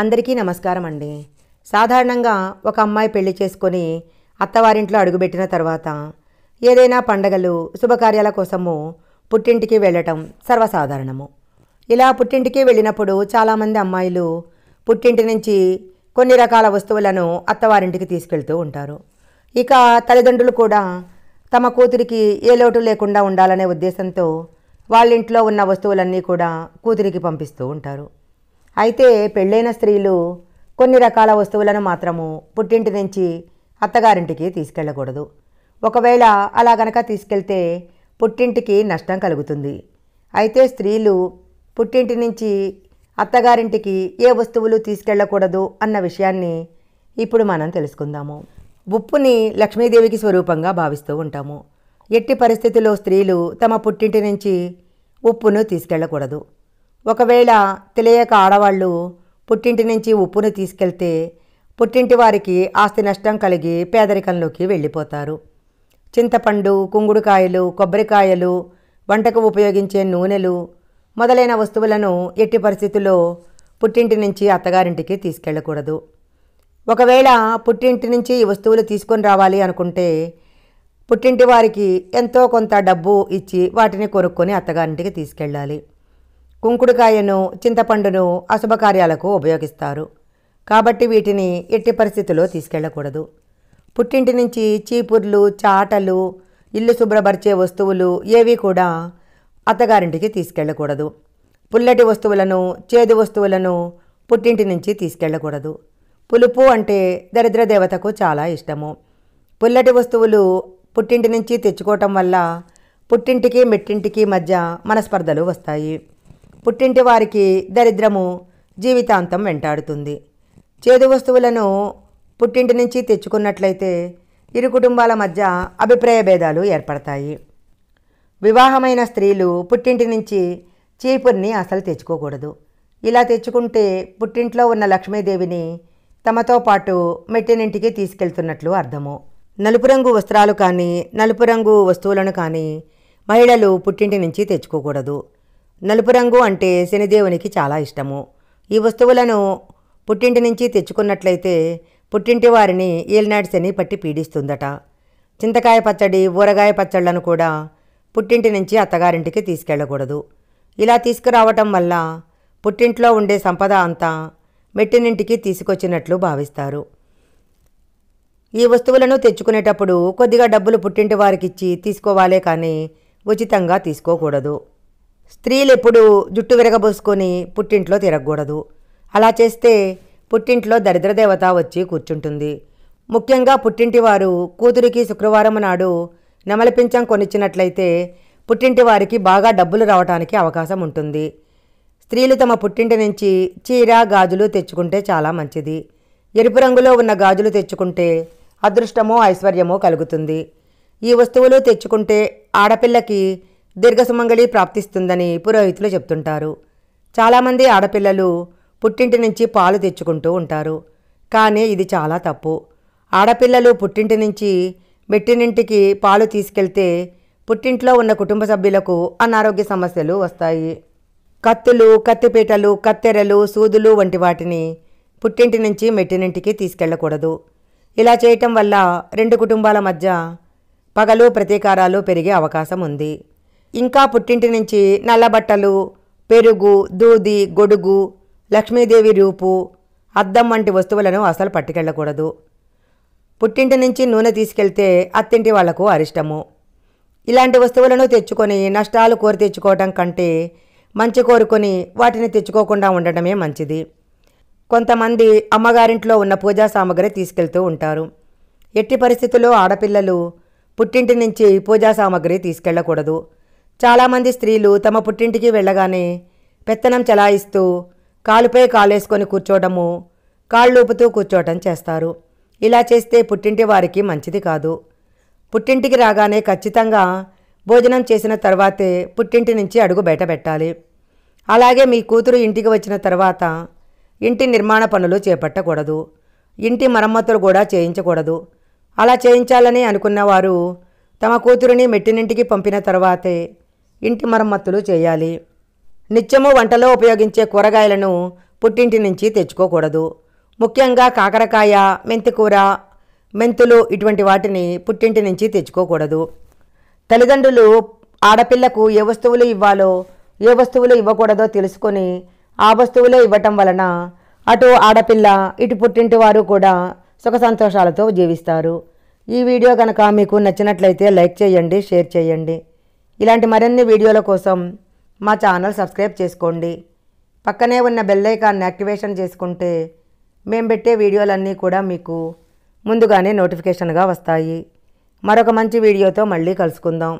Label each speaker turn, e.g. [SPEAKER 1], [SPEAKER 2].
[SPEAKER 1] అందరికీ నమస్కారం అండి సాధారణంగా ఒక అమ్మాయి పెళ్లి చేసుకొని అత్తవారింట్లో అడుగుపెట్టిన తర్వాత ఏదైనా పండగలు శుభకార్యాల కోసము పుట్టింటికి వెళ్ళటం సర్వసాధారణము ఇలా పుట్టింటికి వెళ్ళినప్పుడు చాలామంది అమ్మాయిలు పుట్టింటి నుంచి కొన్ని రకాల వస్తువులను అత్తవారింటికి తీసుకెళ్తూ ఉంటారు ఇక తల్లిదండ్రులు కూడా తమ కూతురికి ఏ లోటు లేకుండా ఉండాలనే ఉద్దేశంతో వాళ్ళింట్లో ఉన్న వస్తువులన్నీ కూడా కూతురికి పంపిస్తూ ఉంటారు అయితే పెళ్ళైన స్త్రీలు కొన్ని రకాల వస్తువులను మాత్రము పుట్టింటి నుంచి అత్తగారింటికి తీసుకెళ్ళకూడదు ఒకవేళ అలా గనక తీసుకెళ్తే పుట్టింటికి నష్టం కలుగుతుంది అయితే స్త్రీలు పుట్టింటి నుంచి అత్తగారింటికి ఏ వస్తువులు తీసుకెళ్ళకూడదు అన్న విషయాన్ని ఇప్పుడు మనం తెలుసుకుందాము ఉప్పుని లక్ష్మీదేవికి స్వరూపంగా భావిస్తూ ఉంటాము ఎట్టి పరిస్థితిలో స్త్రీలు తమ పుట్టింటి నుంచి ఉప్పును తీసుకెళ్ళకూడదు ఒకవేళ తెలియక ఆడవాళ్ళు పుట్టింటి నుంచి ఉప్పును తీసుకెళ్తే పుట్టింటి వారికి ఆస్తి నష్టం కలిగి పేదరికంలోకి వెళ్ళిపోతారు చింతపండు కుంగుడుకాయలు కొబ్బరికాయలు వంటకు ఉపయోగించే నూనెలు మొదలైన వస్తువులను ఎట్టి పరిస్థితుల్లో పుట్టింటి నుంచి అత్తగారింటికి తీసుకెళ్ళకూడదు ఒకవేళ పుట్టింటి నుంచి ఈ వస్తువులు తీసుకొని రావాలి అనుకుంటే పుట్టింటి వారికి ఎంతో కొంత డబ్బు ఇచ్చి వాటిని కొనుక్కొని అత్తగారింటికి తీసుకెళ్ళాలి కుంకుడుకాయను చింతపండును అశుభకార్యాలకు ఉపయోగిస్తారు కాబట్టి వీటిని ఎట్టి పరిస్థితుల్లో తీసుకెళ్లకూడదు పుట్టింటి నుంచి చీపుర్లు చాటలు ఇల్లు శుభ్రపరిచే వస్తువులు ఏవి కూడా అత్తగారింటికి తీసుకెళ్లకూడదు పుల్లటి వస్తువులను చేదు వస్తువులను పుట్టింటి నుంచి తీసుకెళ్లకూడదు పులుపు అంటే దరిద్ర దేవతకు చాలా ఇష్టము పుల్లటి వస్తువులు పుట్టింటి నుంచి తెచ్చుకోవటం వల్ల పుట్టింటికి మెట్టింటికి మధ్య మనస్పర్ధలు వస్తాయి పుట్టింటి వారికి దరిద్రము జీవితాంతం వెంటాడుతుంది చేదు వస్తువులను పుట్టింటి నుంచి తెచ్చుకున్నట్లయితే ఇరు కుటుంబాల మధ్య అభిప్రాయ భేదాలు ఏర్పడతాయి వివాహమైన స్త్రీలు పుట్టింటి నుంచి చీపుర్ని అసలు తెచ్చుకోకూడదు ఇలా తెచ్చుకుంటే పుట్టింట్లో ఉన్న లక్ష్మీదేవిని తమతో పాటు మెట్టినింటికి తీసుకెళ్తున్నట్లు అర్థము నలుపు రంగు వస్త్రాలు కానీ నలుపు రంగు వస్తువులను కానీ మహిళలు పుట్టింటి నుంచి తెచ్చుకోకూడదు నలుపు రంగు అంటే శనిదేవునికి చాలా ఇష్టము ఈ వస్తువులను పుట్టింటి నుంచి తెచ్చుకున్నట్లయితే పుట్టింటి వారిని ఏలినాటి శని పట్టి పీడిస్తుందట చింతకాయ పచ్చడి ఊరగాయ పచ్చళ్లను కూడా పుట్టింటి నుంచి అత్తగారింటికి తీసుకెళ్ళకూడదు ఇలా తీసుకురావటం వల్ల పుట్టింట్లో ఉండే సంపద అంతా మెట్టినింటికి తీసుకొచ్చినట్లు భావిస్తారు ఈ వస్తువులను తెచ్చుకునేటప్పుడు కొద్దిగా డబ్బులు పుట్టింటి వారికిచ్చి తీసుకోవాలే కానీ ఉచితంగా తీసుకోకూడదు స్త్రీలు ఎప్పుడు జుట్టు విరగబోసుకొని పుట్టింట్లో తిరగకూడదు అలా చేస్తే పుట్టింట్లో దరిద్రదేవత వచ్చి కూర్చుంటుంది ముఖ్యంగా పుట్టింటి వారు కూతురికి శుక్రవారం నాడు నెమలిపించం కొనిచ్చినట్లయితే పుట్టింటి వారికి బాగా డబ్బులు రావటానికి అవకాశం ఉంటుంది స్త్రీలు తమ పుట్టింటి నుంచి చీర గాజులు తెచ్చుకుంటే చాలా మంచిది ఎరుపు రంగులో ఉన్న గాజులు తెచ్చుకుంటే అదృష్టమో ఐశ్వర్యమో కలుగుతుంది ఈ వస్తువులు తెచ్చుకుంటే ఆడపిల్లకి దీర్ఘసుమంగళి ప్రాప్తిస్తుందని పురోహితులు చెప్తుంటారు చాలామంది ఆడపిల్లలు పుట్టింటి నుంచి పాలు తెచ్చుకుంటూ ఉంటారు కానీ ఇది చాలా తప్పు ఆడపిల్లలు పుట్టింటి నుంచి మెట్టినింటికి పాలు తీసుకెళ్తే పుట్టింట్లో ఉన్న కుటుంబ సభ్యులకు అనారోగ్య సమస్యలు వస్తాయి కత్తులు కత్తిపీటలు కత్తెరలు సూదులు వంటి వాటిని పుట్టింటి నుంచి మెట్టినింటికి తీసుకెళ్లకూడదు ఇలా చేయటం వల్ల రెండు కుటుంబాల మధ్య పగలు ప్రతీకారాలు పెరిగే అవకాశం ఉంది ఇంకా పుట్టింటి నుంచి నల్లబట్టలు పెరుగు దూది గొడుగు లక్ష్మీదేవి రూపు అద్దం వంటి వస్తువులను అసలు పట్టుకెళ్ళకూడదు పుట్టింటి నుంచి నూనె తీసుకెళ్తే అత్తింటి వాళ్లకు అరిష్టము ఇలాంటి వస్తువులను తెచ్చుకొని నష్టాలు కోరి తెచ్చుకోవటం కంటే మంచి కోరుకొని వాటిని తెచ్చుకోకుండా ఉండటమే మంచిది కొంతమంది అమ్మగారింట్లో ఉన్న పూజా సామాగ్రి తీసుకెళ్తూ ఉంటారు ఎట్టి పరిస్థితుల్లో ఆడపిల్లలు పుట్టింటి నుంచి పూజా సామాగ్రి తీసుకెళ్లకూడదు చాలామంది స్త్రీలు తమ పుట్టింటికి వెళ్ళగానే పెత్తనం చెలాయిస్తూ కాలుపై కాలేసుకొని కూర్చోవడము కాళ్ళూపుతూ కూర్చోవటం చేస్తారు ఇలా చేస్తే పుట్టింటి వారికి మంచిది కాదు పుట్టింటికి రాగానే ఖచ్చితంగా భోజనం చేసిన తర్వాతే పుట్టింటి నుంచి అడుగు బయట పెట్టాలి అలాగే మీ కూతురు ఇంటికి వచ్చిన తర్వాత ఇంటి నిర్మాణ పనులు చేపట్టకూడదు ఇంటి మరమ్మతులు కూడా చేయించకూడదు అలా చేయించాలని అనుకున్నవారు తమ కూతురిని మెట్టినింటికి పంపిన తర్వాతే ఇంటి మరమ్మతులు చేయాలి నిత్యము వంటలో ఉపయోగించే కూరగాయలను పుట్టింటి నుంచి తెచ్చుకోకూడదు ముఖ్యంగా కాకరకాయ మెంతికూర మెంతులు ఇటువంటి వాటిని పుట్టింటి నుంచి తెచ్చుకోకూడదు తల్లిదండ్రులు ఆడపిల్లకు ఏ వస్తువులు ఇవ్వాలో ఏ వస్తువులు ఇవ్వకూడదో తెలుసుకొని ఆ వస్తువులే ఇవ్వటం వలన అటు ఆడపిల్ల ఇటు పుట్టింటి వారు కూడా సుఖ సంతోషాలతో జీవిస్తారు ఈ వీడియో కనుక మీకు నచ్చినట్లయితే లైక్ చేయండి షేర్ చేయండి ఇలాంటి మరిన్ని వీడియోల కోసం మా ఛానల్ సబ్స్క్రైబ్ చేసుకోండి పక్కనే ఉన్న బెల్లైకాన్ని యాక్టివేషన్ చేసుకుంటే మేము పెట్టే వీడియోలన్నీ కూడా మీకు ముందుగానే నోటిఫికేషన్గా వస్తాయి మరొక మంచి వీడియోతో మళ్ళీ కలుసుకుందాం